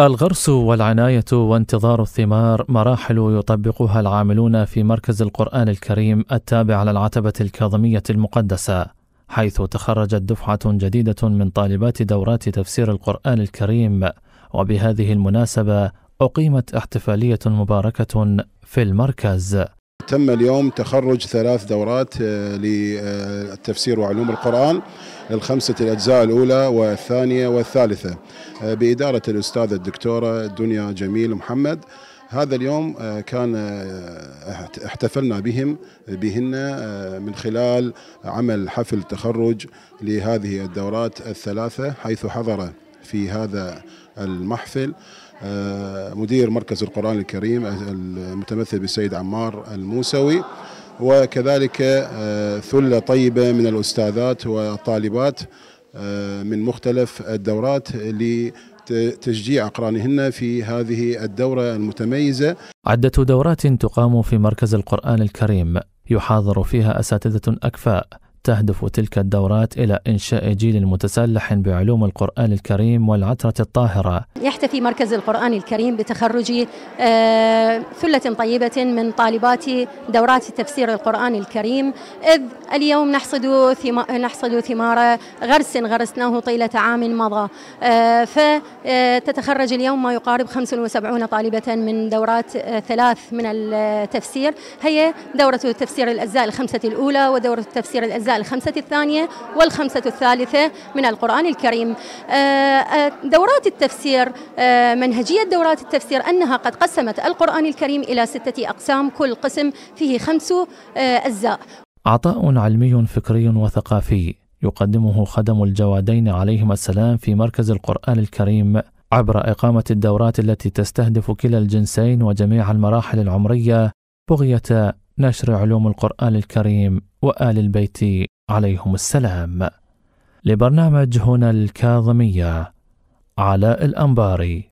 الغرس والعناية وانتظار الثمار مراحل يطبقها العاملون في مركز القرآن الكريم التابع على العتبة الكاظمية المقدسة، حيث تخرجت دفعة جديدة من طالبات دورات تفسير القرآن الكريم، وبهذه المناسبة أقيمت احتفالية مباركة في المركز تم اليوم تخرج ثلاث دورات للتفسير آه، وعلوم القرآن الخمسة الأجزاء الأولى والثانية والثالثة آه، بإدارة الأستاذة الدكتورة دنيا جميل محمد هذا اليوم آه، كان احتفلنا بهم بهن من خلال عمل حفل تخرج لهذه الدورات الثلاثة حيث حضر في هذا المحفل آه، مدير مركز القرآن الكريم آه، المتمثل بالسيد عمار الموسوي وكذلك آه، ثلة طيبة من الأستاذات والطالبات من مختلف الدورات لتشجيع أقرانهن في هذه الدورة المتميزة عدة دورات تقام في مركز القرآن الكريم يحاضر فيها أساتذة أكفاء تهدف تلك الدورات إلى إنشاء جيل متسلح بعلوم القرآن الكريم والعترة الطاهرة يحتفي مركز القرآن الكريم بتخرج آه، ثلة طيبة من طالبات دورات تفسير القرآن الكريم إذ اليوم نحصد نحصد ثمار غرس غرسناه طيلة عام مضى آه، فتتخرج آه، اليوم ما يقارب 75 طالبة من دورات ثلاث من التفسير هي دورة تفسير الأجزاء الخمسة الأولى ودورة تفسير الأجزاء الخمسة الثانية والخمسة الثالثة من القرآن الكريم آه، آه، دورات التفسير آه، منهجية دورات التفسير أنها قد قسمت القرآن الكريم إلى ستة أقسام كل قسم فيه خمس أجزاء عطاء علمي فكري وثقافي يقدمه خدم الجوادين عليهما السلام في مركز القرآن الكريم عبر إقامة الدورات التي تستهدف كلا الجنسين وجميع المراحل العمرية بغية نشر علوم القرآن الكريم وآل البيت عليهم السلام لبرنامج هنا الكاظمية علاء الأنباري